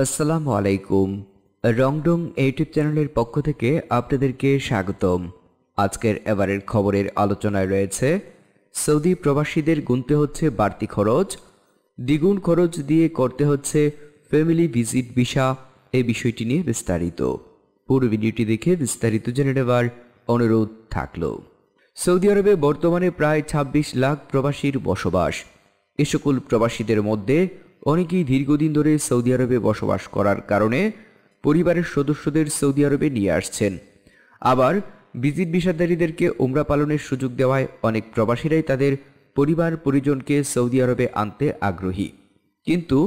আসসালামু আলাইকুম রংডং ইউটিউব চ্যানেলের পক্ষ থেকে আপনাদেরকে স্বাগতম আজকের এবারের খবরের আলোচনায় রয়েছে সৌদি প্রবাসীদের গুনতে হচ্ছে বাড়তি খরচ দ্বিগুণ খরচ দিয়ে করতে হচ্ছে ফ্যামিলি ভিজিট ভিসা এই বিষয়টি নিয়ে বিস্তারিত পুরো ভিডিওটি দেখে বিস্তারিত জেনে নেবার অনুরোধ থাকল সৌদি আরবে বর্তমানে প্রায় ২৬ লাখ প্রবাসীর বসবাস এ সকল প্রবাসীদের মধ্যে অনেকেই দীর্ঘদিন ধরে সৌদি আরবে বসবাস করার কারণে পরিবারের সদস্যদের সৌদি আরবে নিয়ে আসছেন আবার ভিজিট বিষাদারীদেরকে উমরা পালনের সুযোগ দেওয়ায় অনেক প্রবাসীরাই তাদের পরিবার পরিজনকে সৌদি আরবে আনতে আগ্রহী কিন্তু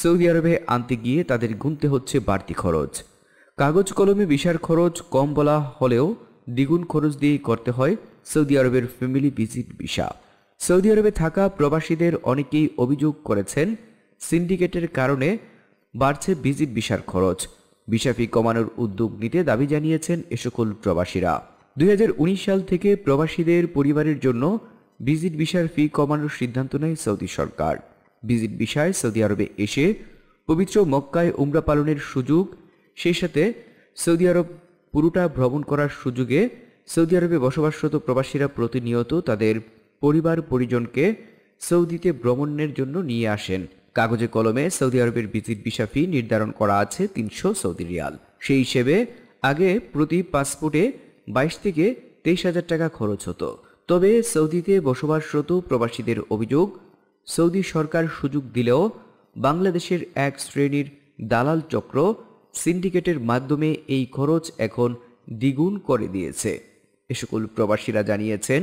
সৌদি আরবে আনতে গিয়ে তাদের গুনতে হচ্ছে বাড়তি খরচ কাগজ কলমে বিষার খরচ কম বলা হলেও দ্বিগুণ খরচ দিয়েই করতে হয় সৌদি আরবের ফ্যামিলি ভিজিট বিষা সৌদি আরবে থাকা প্রবাসীদের অনেকেই অভিযোগ করেছেন সিন্ডিকেটের কারণে বাড়ছে ভিজিট ভিসার খরচ ভিসা ফি কমানোর উদ্যোগ নিতে দাবি জানিয়েছেন এ সকল প্রবাসীরা দুই সাল থেকে প্রবাসীদের পরিবারের জন্য ভিজিট ভিসার ফি কমানোর সিদ্ধান্ত নেয় সৌদি সরকার ভিজিট ভিসায় সৌদি আরবে এসে পবিত্র মক্কায় উমরা পালনের সুযোগ সেই সাথে সৌদি আরব পুরোটা ভ্রমণ করার সুযোগে সৌদি আরবে বসবাসরত প্রবাসীরা প্রতিনিয়ত তাদের পরিবার পরিজনকে সৌদিতে ভ্রমণের জন্য নিয়ে আসেন কাগজে কলমে সৌদি আরবের ভিজিট ভিসা ফি নির্ধারণ করা আছে তিনশো সৌদি রিয়াল সেই হিসেবে আগে প্রতি পাসপোর্টে বাইশ থেকে তেইশ হাজার টাকা খরচ হতো তবে সৌদিতে বসবাসরত প্রবাসীদের অভিযোগ সৌদি সরকার সুযোগ দিলেও বাংলাদেশের এক শ্রেণীর দালাল চক্র সিন্ডিকেটের মাধ্যমে এই খরচ এখন দ্বিগুণ করে দিয়েছে এ সকল প্রবাসীরা জানিয়েছেন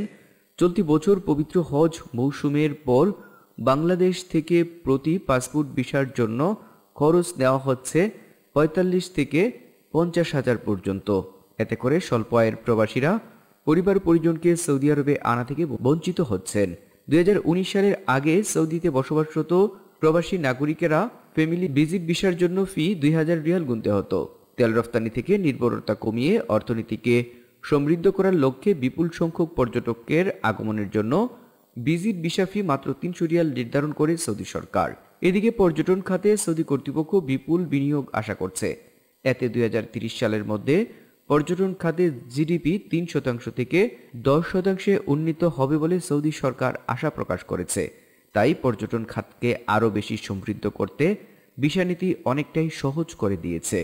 চলতি বছর পবিত্র হজ মৌসুমের পর বাংলাদেশ থেকে প্রতি পাসপোর্ট ভিসার জন্য খরচ নেওয়া হচ্ছে পঁয়তাল্লিশ থেকে পঞ্চাশ হাজার পর্যন্ত এতে করে স্বল্প আয়ের প্রবাসীরা পরিবার পরিজনকে সৌদি আরবে আনা থেকে বঞ্চিত হচ্ছেন দুই হাজার উনিশ সালের আগে সৌদিতে বসবাসরত প্রবাসী নাগরিকেরা ফ্যামিলি ভিজিট ভিসার জন্য ফি দুই হাজার রিয়াল গুনতে হতো তেল রফতানি থেকে নির্ভরতা কমিয়ে অর্থনীতিকে সমৃদ্ধ করার লক্ষ্যে বিপুল সংখ্যক পর্যটকের আগমনের জন্য ভিজিট ফি মাত্র তিনশো রিয়াল নির্ধারণ করে সৌদি সরকার এদিকে পর্যটন খাতে সৌদি কর্তৃপক্ষ বিপুল বিনিয়োগ আশা করছে এতে দুই সালের মধ্যে পর্যটন খাতে জিডিপি তিন শতাংশ থেকে দশ শতাংশে উন্নীত হবে বলে সৌদি সরকার আশা প্রকাশ করেছে তাই পর্যটন খাতকে আরও বেশি সমৃদ্ধ করতে ভিসানীতি অনেকটাই সহজ করে দিয়েছে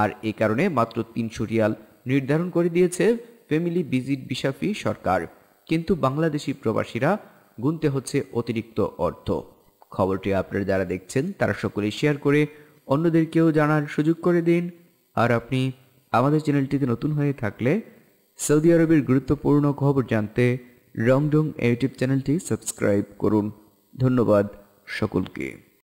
আর এ কারণে মাত্র তিনশো রিয়াল নির্ধারণ করে দিয়েছে ফ্যামিলি ভিজিট ভিসা ফি সরকার কিন্তু বাংলাদেশি প্রবাসীরা গুনতে হচ্ছে অতিরিক্ত অর্থ খবরটি আপনারা যারা দেখছেন তারা সকলেই শেয়ার করে অন্যদেরকেও জানার সুযোগ করে দিন আর আপনি আমাদের চ্যানেলটিতে নতুন হয়ে থাকলে সৌদি আরবের গুরুত্বপূর্ণ খবর জানতে রংডং ইউটিউব চ্যানেলটি সাবস্ক্রাইব করুন ধন্যবাদ সকলকে